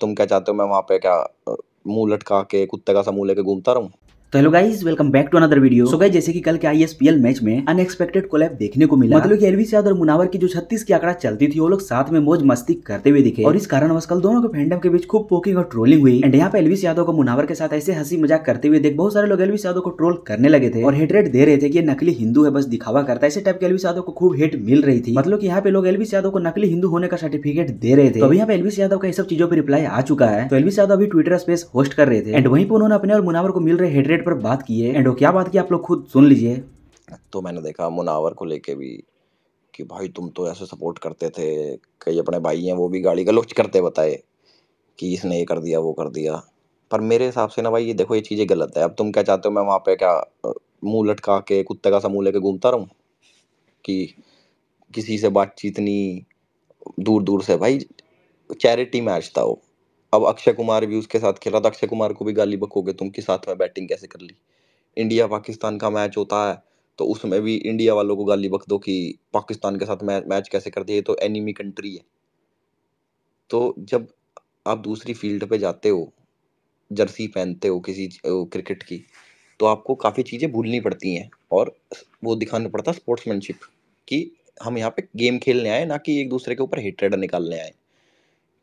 तुम क्या चाहते हो मैं वहाँ पे क्या मुंह लटका के कुत्ते का सा मुंह लेके घूमता रहूं तो hello guys welcome back to another video so guys जैसे कि कल के आईएसपीएल मैच में अनएक्सपेक्टेड कोलैप देखने को मिला मतलब कि एलवी यादव और मुनावर की जो छत्तीस की आंकड़ा चलती थी वो लोग साथ में मौज मस्ती करते हुए दिखे और इस कारणवश कल दोनों के फैंडम के बीच खूब पोकिंग और ट्रोलिंग हुई एंड यहाँ पे एलवी यादव को मुनावर के साथ ऐसे हंसी मजाक करते हुए देख बहुत सारे लोग एलवी यादव को ट्रोल करने लगे थे और हेटरेट दे रहे थे कि नकली हिंदू है बस दिखावा करता है ऐसे टाइप के एलवी यादव को खूब हेट मिल रही थी मतलब की यहाँ पे लोग एलवी यादव को नकली हिंदू होने का सर्टिफिकेट दे रहे थे तो अभी यहाँ पे एलवी यादव का सब चीजों पर रिप्लाई आ चुका है तो एलवी यादव अभी ट्विटर स्पेस होस्ट कर रहे थे एंड वहीं पर उन्होंने अपने और मुनावर को मिल रहे हेटरेट पर बात की है एंड क्या बात की आप लोग खुद सुन लीजिए तो मैंने देखा मुनावर को लेके भी कि भाई तुम तो ऐसे सपोर्ट करते थे कई अपने भाई हैं वो भी गाड़ी का लुच करते बताए कि इसने ये कर दिया वो कर दिया पर मेरे हिसाब से ना भाई ये देखो ये चीज़ें गलत है अब तुम क्या चाहते हो मैं वहाँ पे क्या मुंह लटका के कुत्ते का सा मुँह लेके घूमता रहूँ कि किसी से बातचीत नहीं दूर दूर से भाई चैरिटी मैच था वो अब अक्षय कुमार भी उसके साथ खेल रहा था अक्षय कुमार को भी गाली बकोगे तुम कि साथ में बैटिंग कैसे कर ली इंडिया पाकिस्तान का मैच होता है तो उसमें भी इंडिया वालों को गाली बक दो कि पाकिस्तान के साथ मैच मैच कैसे कर दिए तो एनिमी कंट्री है तो जब आप दूसरी फील्ड पे जाते हो जर्सी पहनते हो किसी क्रिकेट की तो आपको काफ़ी चीज़ें भूलनी पड़ती हैं और वो दिखाना पड़ता है स्पोर्ट्समैनशिप कि हम यहाँ पे गेम खेलने आए ना कि एक दूसरे के ऊपर हेटरेड निकालने आए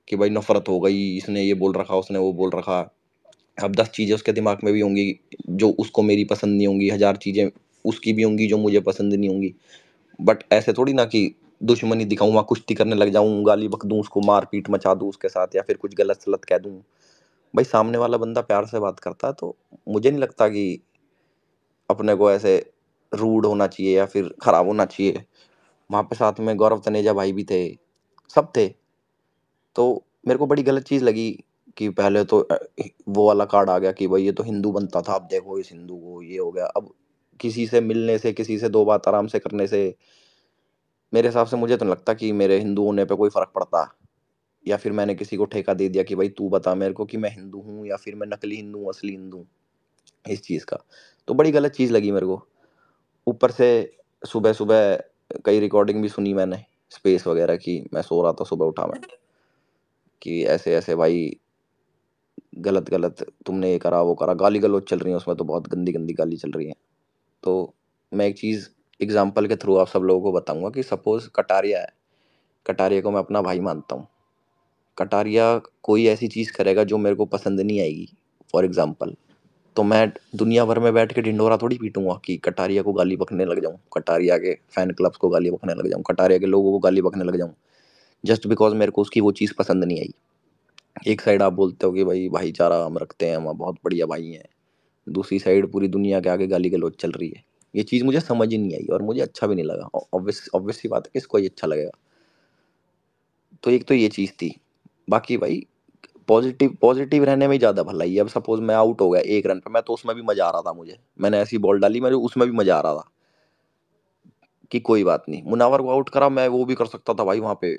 कि भाई नफ़रत हो गई इसने ये बोल रखा उसने वो बोल रखा अब दस चीज़ें उसके दिमाग में भी होंगी जो उसको मेरी पसंद नहीं होंगी हज़ार चीज़ें उसकी भी होंगी जो मुझे पसंद नहीं होंगी बट ऐसे थोड़ी ना कि दुश्मनी दिखाऊँ वहाँ कुश्ती करने लग जाऊँ गाली बक दूँ उसको मार पीट मचा दूँ उसके साथ या फिर कुछ गलत सलत कह दूँ भाई सामने वाला बंदा प्यार से बात करता है तो मुझे नहीं लगता कि अपने को ऐसे रूड होना चाहिए या फिर ख़राब होना चाहिए वहाँ पे साथ में गौरव तनेजा भाई भी थे सब थे तो मेरे को बड़ी गलत चीज़ लगी कि पहले तो वो वाला कार्ड आ गया कि भाई ये तो हिंदू बनता था, अब देखो इस हिंदू को ये हो गया। अब किसी से मिलने से, किसी से दो बात आराम से करने से मेरे हिसाब से मुझे तो नहीं लगता कि मेरे हिंदू होने पे कोई फ़र्क पड़ता। या फिर मैंने किसी को ठेका दे दिया कि भाई तू बता मेरे को कि मैं हिंदू हूँ या फिर मैं नकली हिंदू हूँ, असली हिंदू इस चीज़ का। तो बड़ी गलत चीज़ लगी मेरे को। ऊपर से सुबह-सुबह कई रिकॉर्डिंग भी सुनी मैंने स्पेस वगैरह की, मैं सो रहा था, सुबह उठा मैं। कि ऐसे ऐसे भाई गलत गलत तुमने ये करा वो करा गाली गलोच चल रही है उसमें तो बहुत गंदी गंदी गाली चल रही है तो मैं एक चीज़ एग्ज़ाम्पल के थ्रू आप सब लोगों को बताऊंगा कि सपोज़ कटारिया है कटारिया को मैं अपना भाई मानता हूँ कटारिया कोई ऐसी चीज़ करेगा जो मेरे को पसंद नहीं आएगी फॉर एग्ज़ाम्पल तो मैं दुनिया भर में बैठ के ढिंडोरा थोड़ी पीटूंगा कि कटारिया को गाली बखने लग जाऊँ कटारिया के फ़ैन क्लब्स को गाली बखने लग जाऊँ कटारिया के लोगों को गाली बखने लग जाऊँ जस्ट बिकॉज मेरे को उसकी वो चीज़ पसंद नहीं आई एक साइड आप बोलते हो कि भाई भाईचारा हम रखते हैं हम बहुत बढ़िया भाई हैं दूसरी साइड पूरी दुनिया के आगे गाली गलोच चल रही है ये चीज़ मुझे समझ ही नहीं आई और मुझे अच्छा भी नहीं लगा ऑब्वियस बात है कि इसको ही अच्छा लगेगा तो एक तो ये चीज़ थी बाकी भाई पॉजिटिव पॉजिटिव रहने में ज़्यादा भलाई है अब सपोज मैं आउट हो गया एक रन पर मैं तो उसमें भी मज़ा आ रहा था मुझे मैंने ऐसी बॉल डाली मेरे उसमें भी मज़ा आ रहा था कि कोई बात नहीं मुनावर को आउट करा मैं वो भी कर सकता था भाई वहाँ पे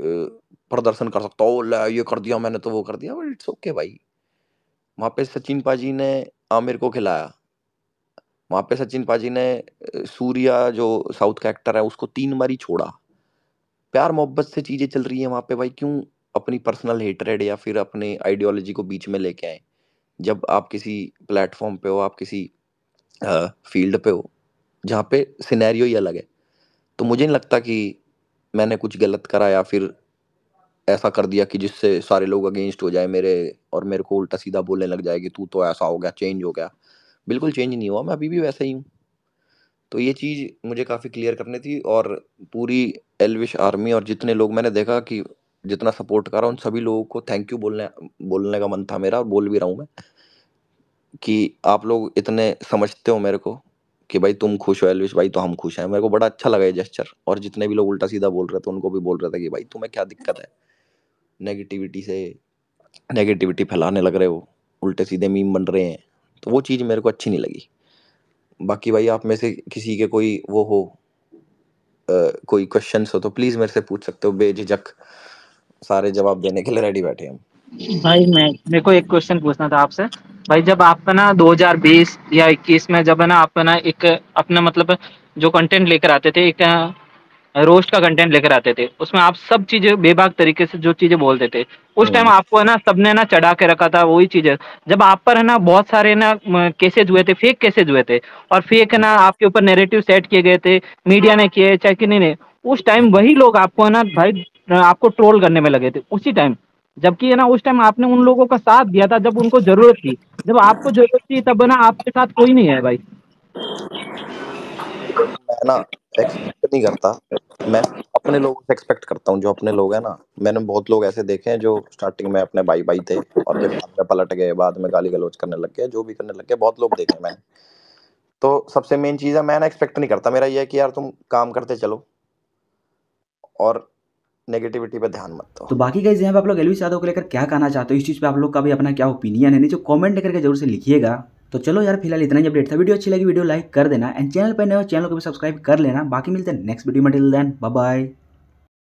प्रदर्शन कर सकता हूँ ये कर दिया मैंने तो वो कर दिया बट इट्स ओके भाई वहाँ पे सचिन पाजी ने आमिर को खिलाया वहाँ पे सचिन पाजी ने सूर्या जो साउथ का एक्टर है उसको तीन बारी छोड़ा प्यार मोहब्बत से चीज़ें चल रही है वहाँ पे भाई क्यों अपनी पर्सनल हेटरेड या फिर अपने आइडियोलॉजी को बीच में लेके आए जब आप किसी प्लेटफॉर्म पे हो आप किसी फील्ड पे हो जहाँ पे सिनेरियो ही अलग है तो मुझे नहीं लगता कि मैंने कुछ गलत करा या फिर ऐसा कर दिया कि जिससे सारे लोग अगेंस्ट हो जाए मेरे और मेरे को उल्टा सीधा बोलने लग जाए कि तू तो ऐसा हो गया चेंज हो गया बिल्कुल चेंज नहीं हुआ मैं अभी भी वैसा ही हूँ तो ये चीज़ मुझे काफ़ी क्लियर करनी थी और पूरी एलविश आर्मी और जितने लोग मैंने देखा कि जितना सपोर्ट करा उन सभी लोगों को थैंक यू बोलने बोलने का मन था मेरा और बोल भी रहा हूँ मैं कि आप लोग इतने समझते हो मेरे को कि भाई तुम खुश हो एलविश भाई तो हम खुश हैं मेरे को बड़ा अच्छा लगा ये जेस्चर और जितने भी लोग उल्टा सीधा बोल रहे थे उनको भी बोल रहे थे कि भाई तुम्हें क्या दिक्कत है नेगेटिविटी से नेगेटिविटी फैलाने लग रहे हो उल्टे सीधे मीम बन रहे हैं तो वो चीज़ मेरे को अच्छी नहीं लगी बाकी भाई आप में से किसी के कोई वो हो आ, कोई क्वेश्चन हो तो प्लीज़ मेरे से पूछ सकते हो बेझिझक सारे जवाब देने के लिए रेडी बैठे हम भाई मैं मेरे को एक क्वेश्चन पूछना था आपसे भाई जब आप ना 2020 या 21 में जब है ना आप ना एक अपना मतलब जो कंटेंट लेकर आते थे एक रोस्ट का कंटेंट लेकर आते थे उसमें आप सब चीजें बेबाक तरीके से जो चीजें बोलते थे उस टाइम हम्म। आपको है ना सबने ना चढ़ा के रखा था वही चीजें जब आप पर है ना बहुत सारे ना केसेज हुए थे फेक केसेज हुए थे और फेक है ना आपके ऊपर नेरेटिव सेट किए गए थे मीडिया ने किए चाहे कि नहीं नहीं उस टाइम वही लोग आपको है ना भाई आपको ट्रोल करने में लगे थे उसी टाइम जबकि है ना उस टाइम आपने उन लोगों का साथ दिया था जब उनको जरूरत थी जब आपको जरूरत थी तब ना आपके साथ कोई नहीं है भाई मैं ना एक्सपेक्ट नहीं करता मैं अपने लोगों से एक्सपेक्ट करता हूँ जो अपने लोग हैं ना मैंने बहुत लोग ऐसे देखे हैं जो स्टार्टिंग में अपने भाई भाई थे और फिर बाद में पलट गए बाद में गाली गलौज करने लग गए जो भी करने लग गए बहुत लोग देखे मैंने तो सबसे मेन चीज़ है मैं ना एक्सपेक्ट नहीं करता मेरा यह है कि यार तुम काम करते चलो और नेगेटिविटी पर ध्यान मत दो तो बाकी गाइज यहाँ पे आप लोग एलविस यादव को लेकर क्या कहना चाहते हो इस चीज़ पे आप लोग का भी अपना क्या ओपिनियन है नीचे कमेंट करके जरूर से लिखिएगा तो चलो यार फिलहाल इतना ही अपडेट था वीडियो अच्छी लगी वीडियो लाइक कर देना एंड चैनल पर नए हो चैनल को भी सब्सक्राइब कर लेना बाकी मिलते हैं नेक्स्ट वीडियो में टिल देन बाय